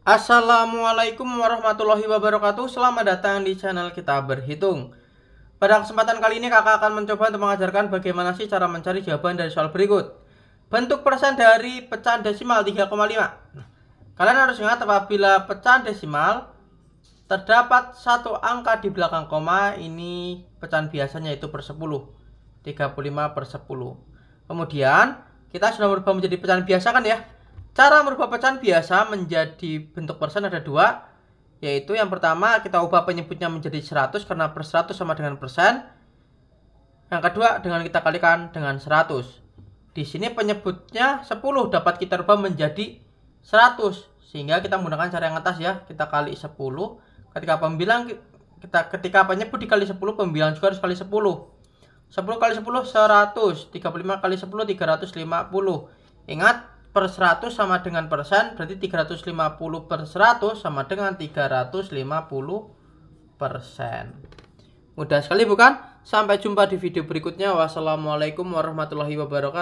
Assalamualaikum warahmatullahi wabarakatuh Selamat datang di channel kita berhitung Pada kesempatan kali ini kakak akan mencoba untuk mengajarkan bagaimana sih cara mencari jawaban dari soal berikut Bentuk persen dari pecahan desimal 3,5 nah, Kalian harus ingat apabila pecahan desimal Terdapat satu angka di belakang koma Ini pecahan biasanya itu per 10 35 per 10 Kemudian kita sudah berubah menjadi pecahan biasa kan ya Cara merubah pecahan biasa menjadi bentuk persen ada dua, yaitu yang pertama kita ubah penyebutnya menjadi 100 karena per 100 sama dengan persen. Yang kedua dengan kita kalikan dengan 100. Di sini penyebutnya 10 dapat kita ubah menjadi 100 sehingga kita menggunakan cara yang atas ya, kita kali 10. Ketika pembilang kita ketika penyebut dikali 10 pembilang juga harus kali 10. 10 kali 10 100, 35 kali 10 350. Ingat per 100 sama dengan persen berarti 350 per 100 sama dengan 350 persen mudah sekali bukan sampai jumpa di video berikutnya wassalamualaikum warahmatullahi wabarakatuh